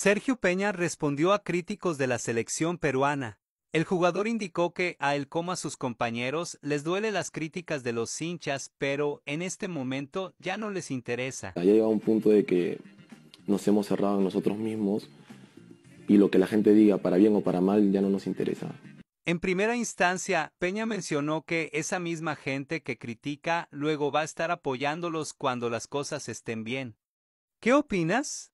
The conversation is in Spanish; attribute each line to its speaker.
Speaker 1: Sergio Peña respondió a críticos de la selección peruana. El jugador indicó que a él como a sus compañeros les duele las críticas de los hinchas, pero en este momento ya no les interesa. Ya
Speaker 2: llega un punto de que nos hemos cerrado nosotros mismos y lo que la gente diga, para bien o para mal, ya no nos interesa.
Speaker 1: En primera instancia, Peña mencionó que esa misma gente que critica luego va a estar apoyándolos cuando las cosas estén bien. ¿Qué opinas?